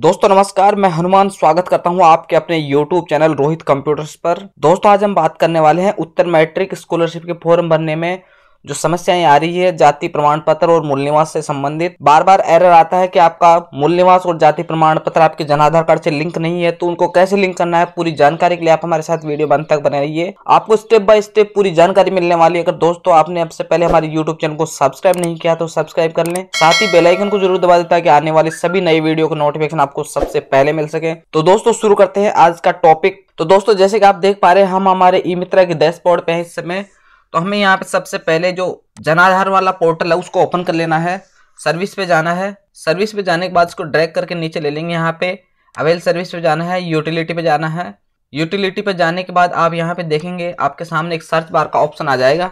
दोस्तों नमस्कार मैं हनुमान स्वागत करता हूं आपके अपने YouTube चैनल रोहित कंप्यूटर्स पर दोस्तों आज हम बात करने वाले हैं उत्तर मैट्रिक स्कॉलरशिप के फॉर्म भरने में जो समस्याएं आ रही है जाति प्रमाण पत्र और मूल निवास से संबंधित बार बार एरर आता है कि आपका मूल निवास और जाति प्रमाण पत्र आपके जन आधार कार्ड से लिंक नहीं है तो उनको कैसे लिंक करना है पूरी जानकारी के लिए आप हमारे साथ वीडियो बन तक बने रहिए आपको स्टेप बाय स्टेप पूरी जानकारी मिलने वाली है अगर दोस्तों आपने अब पहले हमारे यूट्यूब चैनल को सब्सक्राइब नहीं किया तो सब्सक्राइब कर लें साथ ही बेलाइकन को जरूर दबा देता है आने वाले सभी नई वीडियो का नोटिफिकेशन आपको सबसे पहले मिल सके तो दोस्तों शुरू करते हैं आज का टॉपिक तो दोस्तों जैसे कि आप देख पा रहे हैं हम हमारे ई मित्रा के डैशबोर्ड पे हैं इस समय तो हमें यहाँ पे सबसे पहले जो जनाधार वाला पोर्टल है उसको ओपन कर लेना है सर्विस पे जाना है सर्विस पे जाने के बाद इसको ड्रैग करके नीचे ले लेंगे यहाँ पे अवेल सर्विस पे जाना है यूटिलिटी पे जाना है यूटिलिटी पे जाने के बाद आप यहाँ पे देखेंगे आपके सामने एक सर्च बार का ऑप्शन आ जाएगा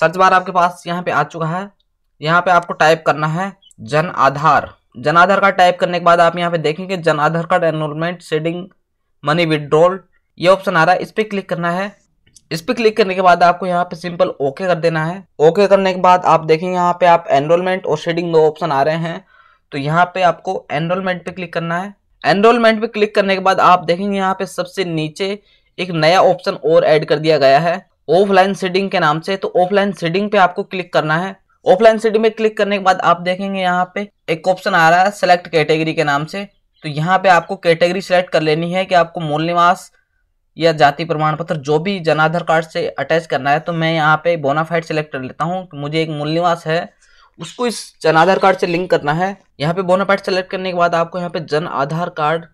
सर्च बार आपके पास यहाँ पे आ चुका है यहाँ पे आपको टाइप करना है जन आधार जन आधार कार्ड टाइप करने के बाद आप यहाँ पे देखेंगे Jan Aadhaar card enrolment seeding money withdrawal ये ऑप्शन आ रहा है इस पर क्लिक करना है इस पर क्लिक करने के बाद आपको यहाँ पे सिंपल ओके कर देना है ओके करने के बाद आप देखेंगे यहाँ पे आप एनरोलमेंट और शेडिंग दो ऑप्शन आ रहे हैं तो यहाँ पे आपको एनरोलमेंट पे क्लिक करना है एनरोलमेंट पे क्लिक करने के बाद आप देखेंगे यहाँ पे सबसे नीचे एक नया ऑप्शन और ऐड कर दिया गया है ऑफलाइन सीडिंग के नाम से तो ऑफलाइन सीडिंग पे आपको क्लिक करना है ऑफलाइन सीडिंग में क्लिक करने के बाद आप देखेंगे यहाँ पे एक ऑप्शन आ रहा है सेलेक्ट कैटेगरी के नाम से तो यहाँ पे आपको कैटेगरी सेलेक्ट कर लेनी है कि आपको मूल निवास या जाति प्रमाण पत्र जो भी जनाधार कार्ड से अटैच करना है तो मैं यहाँ पे बोनाफाइड सेलेक्ट कर लेता हूँ मुझे एक मूल निवास है उसको इस जन आधार कार्ड से लिंक करना है यहाँ पे बोनाफाइड सेलेक्ट करने के बाद आपको यहाँ पे जन आधार कार्ड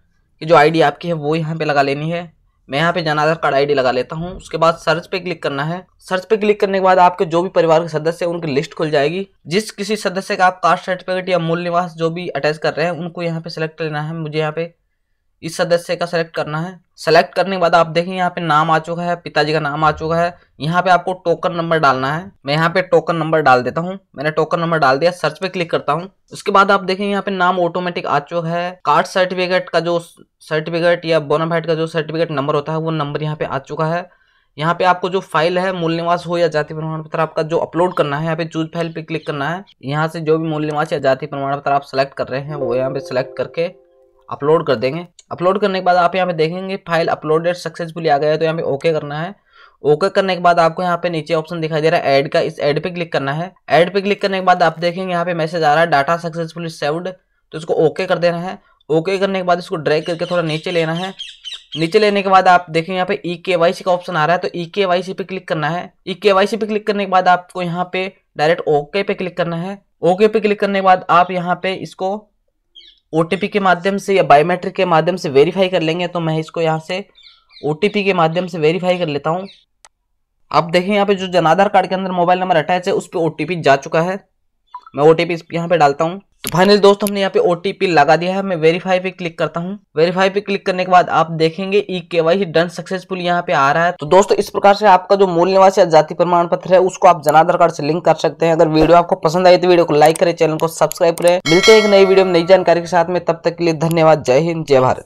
की जो आईडी आपकी है वो यहाँ पे लगा लेनी है मैं यहाँ पे जन आधार कार्ड आईडी लगा लेता हूँ उसके बाद सर्च पे क्लिक करना है सर्च पे क्लिक करने के बाद आपके जो भी परिवार के सदस्य है उनकी लिस्ट खुल जाएगी जिस किसी सदस्य का आप कास्ट सर्टिफिकेट या मूल निवास जो भी अटैच कर रहे हैं उनको यहाँ पे सिलेक्ट लेना है मुझे यहाँ पे इस सदस्य का सेलेक्ट करना है सेलेक्ट करने के बाद आप देखें यहाँ पे नाम आ चुका है पिताजी का नाम आ चुका है यहाँ पे आपको टोकन नंबर डालना है मैं यहाँ पे टोकन नंबर डाल देता हूँ मैंने टोकन नंबर डाल दिया सर्च पे क्लिक करता हूँ उसके बाद आप देखें यहाँ पे नाम ऑटोमेटिक आ चुका है कार्ड सर्टिफिकेट का जो सर्टिफिकेट या बोनाफाइट का जो सर्टिफिकेट नंबर होता है वो नंबर यहाँ पे आ चुका है यहाँ पे आपको जो फाइल है मूल निवास हो या जाति प्रमाण पत्र आपका जो अपलोड करना है यहाँ पे चूज फाइल पे क्लिक करना है यहाँ से जो भी मूल निवास या जाति प्रमाण पत्र आप सेलेक्ट कर रहे हैं वो यहाँ पे सेलेक्ट करके अपलोड कर देंगे अपलोड करने के बाद आप यहाँ पे देखेंगे फाइल अपलोडेड सक्सेसफुली आ गया है तो यहाँ पे ओके करना है ओके करने के बाद आपको यहाँ पे नीचे ऑप्शन दिखाई दे रहा है ऐड का इस ऐड पे क्लिक करना है ऐड पे क्लिक करने के बाद आप देखेंगे यहाँ पे मैसेज आ रहा है डाटा सक्सेसफुली सेव्ड तो इसको ओके कर देना है ओके करने के बाद इसको ड्रैग करके थोड़ा नीचे लेना है नीचे लेने के बाद आप देखेंगे यहाँ पे ई के वाई सी का ऑप्शन आ रहा है तो ई के वाई सी पे क्लिक करना है ई के वाई सी पे क्लिक करने के बाद आपको यहाँ पे डायरेक्ट ओके पे क्लिक करना है ओके पे क्लिक करने के बाद आप यहाँ पे इसको ओ के माध्यम से या बायोमेट्रिक के माध्यम से वेरीफाई कर लेंगे तो मैं इसको यहाँ से ओ के माध्यम से वेरीफाई कर लेता हूँ आप देखें यहाँ पे जो जनाधार कार्ड के अंदर मोबाइल नंबर अटैच है उस पर ओ जा चुका है मैं ओ टी पी यहाँ पर डालता हूँ तो फाइनल दोस्तों हमने यहाँ पे ओटीपी लगा दिया है मैं वेरीफाई पे क्लिक करता हूँ वेरीफाई पे क्लिक करने के बाद आप देखेंगे ई के वाई डन सक्सेसफुल यहाँ पे आ रहा है तो दोस्तों इस प्रकार से आपका जो मूल निवास या जाति प्रमाण पत्र है उसको आप जनाधार कार्ड से लिंक कर सकते हैं अगर वीडियो आपको पसंद आई तो वीडियो को लाइक करें चैनल को सब्सक्राइब करें मिलते हैं एक नई वीडियो में नई जानकारी के साथ में तब तक के लिए धन्यवाद जय हिंद जय भारत